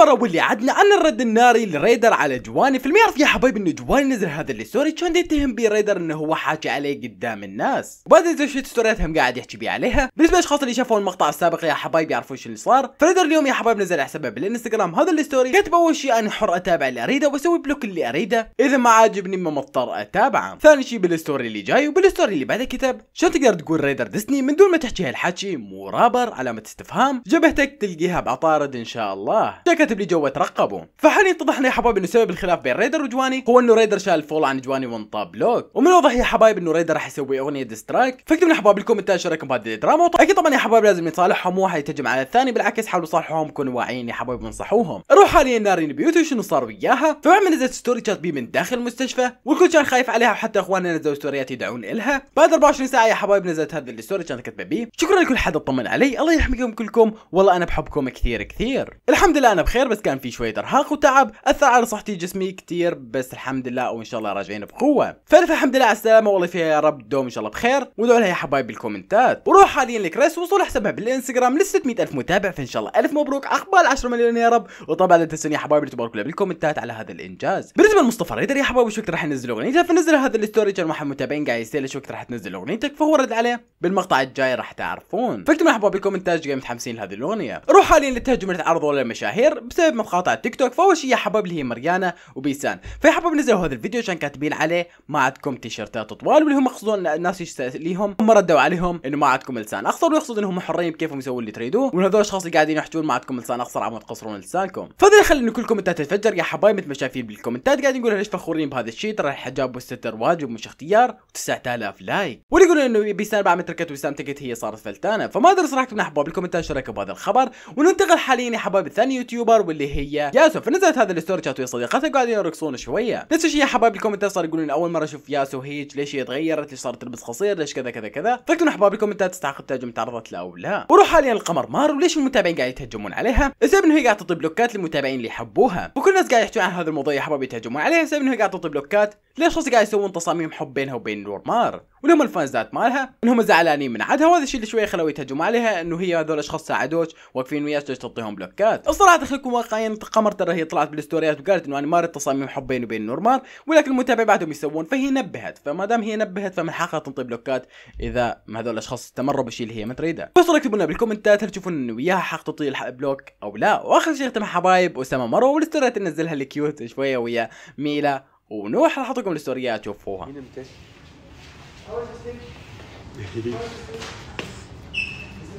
الخبر اول اللي عدنا عن الرد الناري لريدر على جواني في يعرف يا حبايب انه جواني نزل هذا اللي ستوري كان يتهم بي ريدر انه هو حاكي عليه قدام الناس وبعد وبعدين شفت ستوريات هم قاعد يحكي بي عليها بالنسبه للاشخاص اللي شافوا المقطع السابق يا حبايب يعرفوا ايش اللي صار فريدر اليوم يا حبايب نزل على حسابه بالانستغرام هذا الستوري كتب اول شيء انا حر اتابع اللي اريده واسوي بلوك اللي اريده اذا ما عاجبني ما مضطر اتابعه ثاني شيء بالستوري اللي جاي وبالستوري اللي بعده كتب شلون تقدر تقول ريدر ديزني من دون ما تحكي هالحكي مو رابر علامه استفهام جبهتك تلقيها بعطارد ان شاء الله شركه كاتب لي جوا ترقبوا فحاليا اتضح لنا يا حبايب انه سبب الخلاف بين ريدر وجواني هو انه ريدر شال الفول عن جواني طاب بلوك ومن الواضح يا حبايب انه ريدر راح يسوي اغنيه ديسترايك فاكتبوا يا حبايب شو رايكم بهذه الدراما وط... اكيد طبعا يا حبايب لازم يتصالحهم واحد يتجمع على الثاني بالعكس حاولوا صالحوهم كونوا واعيين يا حبايب وانصحوهم روح حاليا نارين بيوتو شنو صار وياها فبعد ما نزلت ستوري شات بي من داخل المستشفى والكل كان خايف عليها وحتى اخواننا نزلوا ستوريات يدعون الها بعد 24 ساعه يا حبايب نزلت هذه الستوري كانت كاتبه بي شكرا لكل حد اطمن علي الله يحميكم كلكم والله انا بحبكم كثير كثير الحمد لله انا بخير بخير بس كان في شويه ارهاق وتعب اثر على صحتي جسمي كثير بس الحمد لله وان شاء الله راجعين بقوه فالف الحمد لله على السلامه والله فيها يا رب دوم ان شاء الله بخير ودعوا لها يا حبايب بالكومنتات وروح حاليا لكريس وصول حسابها بالانستغرام ل 600 الف متابع فان شاء الله الف مبروك اقبال 10 مليون يا رب وطبعا لا تنسوني يا حبايبي تبارك لها بالكومنتات على هذا الانجاز بالنسبه لمصطفى ريدر يا حبايبي شو وقت راح ينزل اغنيته فنزل هذا الستوري كان واحد متابعين قاعد يسال شو وقت راح تنزل اغنيتك فهو رد عليه بالمقطع الجاي راح تعرفون فاكتبوا يا حبايبي بالكومنتات جاي متحمسين لهذه الاغنيه روح حاليا للتهجم اللي تعرضوا للمشاهير بسبب مقاطع تيك توك فاول شيء يا حباب اللي هي مريانا وبيسان فيا حباب نزلوا هذا الفيديو عشان كاتبين عليه ما عندكم تيشرتات طوال واللي هم يقصدون الناس ليهم هم ردوا عليهم انه ما عندكم لسان اقصر ويقصد انهم حرين بكيفهم يسووا اللي تريدوه وهذول هذول الاشخاص اللي قاعدين يحجون ما عندكم لسان اقصر عم تقصرون لسانكم فهذا اللي خلى انه كل كومنتات تتفجر يا حبايب مثل ما شايفين بالكومنتات قاعدين يقولوا ليش فخورين بهذا الشيء ترى الحجاب والستر واجب مش اختيار و9000 لايك واللي يقولون انه بيسان بعد ما تركت وسام تكت هي صارت فلتانه فما ادري صراحه من احباب الكومنتات شاركوا بهذا الخبر وننتقل حاليا يا حبايب ثاني يوتيوب الاخبار واللي هي ياسو فنزلت هذا الستوري شات ويا صديقتها قاعدين يرقصون شويه نفس الشيء يا حبايب الكومنتات صار يقولون اول مره اشوف ياسو هيك ليش هي تغيرت ليش صارت تلبس قصير ليش كذا كذا كذا فكروا حبايب الكومنتات تستحق التهجم تعرضت له او لا وروح حاليا القمر مار وليش المتابعين قاعد يتهجمون عليها السبب انه هي قاعده تعطي بلوكات للمتابعين اللي يحبوها وكل الناس قاعد يحكون عن هذا الموضوع يا حبايب يتهجمون عليها السبب انه هي قاعده تعطي بلوكات ليش قاعد يسوون تصاميم حب بينها وبين نورمار ولهم الفانزات مالها انهم زعلانين من عدها وهذا الشيء اللي شويه خلوا يتهجموا عليها انه هي هذول الاشخاص ساعدوك واقفين وياك تعطيهم بلوكات الصراحه خليكم واقعيين قمر ترى هي طلعت بالستوريات وقالت انه انا ما اريد تصاميم حب بيني وبين نورمار ولكن المتابعين بعدهم يسوون فهي نبهت فما دام هي نبهت فمن حقها تنطي بلوكات اذا ما هذول الاشخاص استمروا بالشيء اللي هي ما تريده بس اكتبوا لنا بالكومنتات هل تشوفون انه وياها حق تعطي بلوك او لا واخر شيء اختم حبايب اسامه مروه والستوريات اللي نزلها الكيوت شويه ويا ميلا ونوح راح احط لكم الاستوريات شوفوها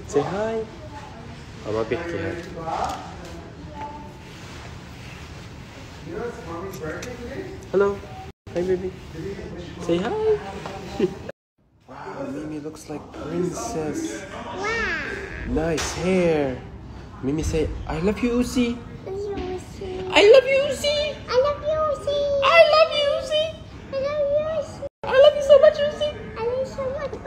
سي هاي ما بيحكي هاي Hello. Hi, baby. Say hi. wow, Mimi looks like princess. Wow. Nice hair. Mimi say, I love you, Uzi. I love you, Uzi. I love you, Uzi. I love you.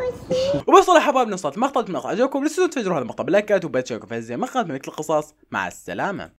وبس صراحه حبايبنا وصلت المقطع اتمنى اعجبكم لا تنسوا تفجروا هذا المقطع بلايكات وبتشاركوا في هذه مقطع مثل القصص مع السلامه